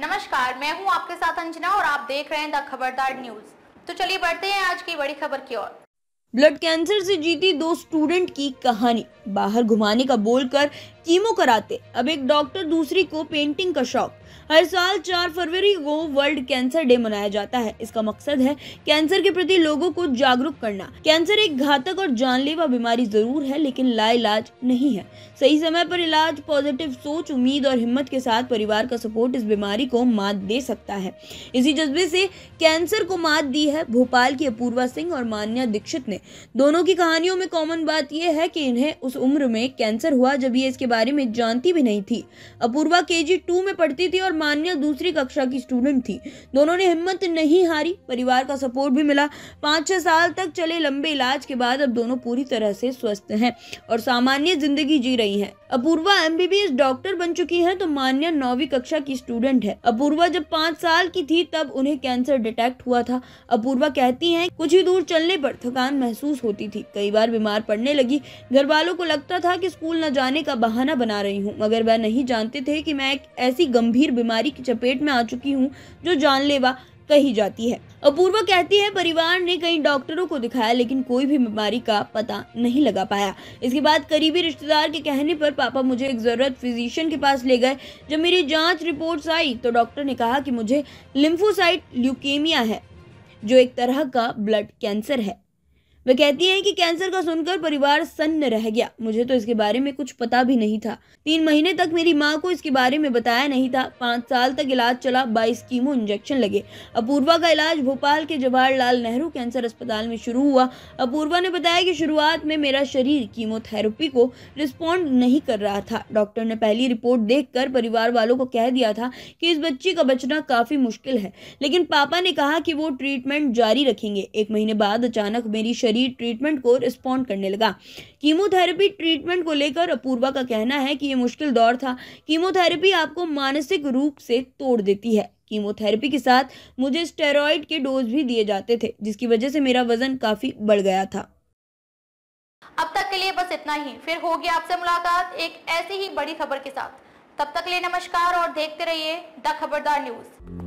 नमस्कार मैं हूं आपके साथ अंजना और आप देख रहे हैं द खबरदार न्यूज तो चलिए बढ़ते हैं आज की बड़ी खबर की ओर ब्लड कैंसर से जीती दो स्टूडेंट की कहानी बाहर घुमाने का बोलकर कीमो कराते अब एक डॉक्टर दूसरी को पेंटिंग का शौक हर साल चार फरवरी को वर्ल्ड कैंसर डे मनाया जाता है इसका मकसद है कैंसर के प्रति लोगों को जागरूक करना कैंसर एक घातक और जानलेवा बीमारी जरूर है लेकिन लाइलाज नहीं है सही समय पर इलाज पॉजिटिव सोच उम्मीद और हिम्मत के साथ परिवार का सपोर्ट इस बीमारी को मात दे सकता है इसी जज्बे से कैंसर को मात दी है भोपाल की अपूर्वा सिंह और मान्या दीक्षित ने दोनों की कहानियों में कॉमन बात यह है कि इन्हें उस उम्र में कैंसर हुआ जब ये इसके बाद बारे में जानती भी नहीं थी अपूर्वा के जी टू में पढ़ती थी और मान्या दूसरी कक्षा की स्टूडेंट थी दोनों ने हिम्मत नहीं हारी परिवार का सपोर्ट भी मिला पाँच छः साल तक चले लंबे इलाज के बाद अब दोनों पूरी तरह से स्वस्थ हैं और सामान्य जिंदगी जी रही हैं अपूर्वा एमबीबीएस डॉक्टर बन चुकी है तो मान्या नौवीं कक्षा की स्टूडेंट है अपूर्वा जब पाँच साल की थी तब उन्हें कैंसर डिटेक्ट हुआ था अपूर्वा कहती हैं कुछ ही दूर चलने पर थकान महसूस होती थी कई बार बीमार पड़ने लगी घर वालों को लगता था कि स्कूल न जाने का बहाना बहाना बना रही हूँ मगर वह नहीं जानते थे कि मैं एक ऐसी गंभीर बीमारी की चपेट में आ चुकी हूँ जो जानलेवा कही जाती है अपूर्वा कहती है परिवार ने कई डॉक्टरों को दिखाया लेकिन कोई भी बीमारी का पता नहीं लगा पाया इसके बाद करीबी रिश्तेदार के कहने पर पापा मुझे एक ज़रूरत फिजिशियन के पास ले गए जब मेरी जांच रिपोर्ट्स आई तो डॉक्टर ने कहा कि मुझे लिम्फोसाइट ल्यूकेमिया है जो एक तरह का ब्लड कैंसर है वह कहती हैं कि कैंसर का सुनकर परिवार सन्न रह गया मुझे तो इसके बारे में कुछ पता भी नहीं था तीन महीने तक मेरी माँ को इसके बारे में बताया नहीं था पाँच साल तक इलाज चला बाईस कीमो इंजेक्शन लगे अपूर्वा का इलाज भोपाल के जवाहरलाल नेहरू कैंसर अस्पताल में शुरू हुआ अपूर्वा ने बताया कि शुरुआत में मेरा शरीर कीमोथेरेपी को रिस्पॉन्ड नहीं कर रहा था डॉक्टर ने पहली रिपोर्ट देख परिवार वालों को कह दिया था कि इस बच्ची का बचना काफ़ी मुश्किल है लेकिन पापा ने कहा कि वो ट्रीटमेंट जारी रखेंगे एक महीने बाद अचानक मेरी शरीर डी ट्रीटमेंट को रिस्पॉन्ड करने लगा कीमोथेरेपी ट्रीटमेंट को लेकर अपूर्वा का कहना है कि ये मुश्किल दौर था कीमोथेरेपी आपको मानसिक रूप से तोड़ देती है कीमोथेरेपी के साथ मुझे स्टेरॉइड के डोज भी दिए जाते थे जिसकी वजह से मेरा वजन काफ़ी बढ़ गया था अब तक के लिए बस इतना ही फिर होगी आपसे मुलाकात एक ऐसी ही बड़ी खबर के साथ तब तक के लिए नमस्कार और देखते रहिए द खबरदार न्यूज़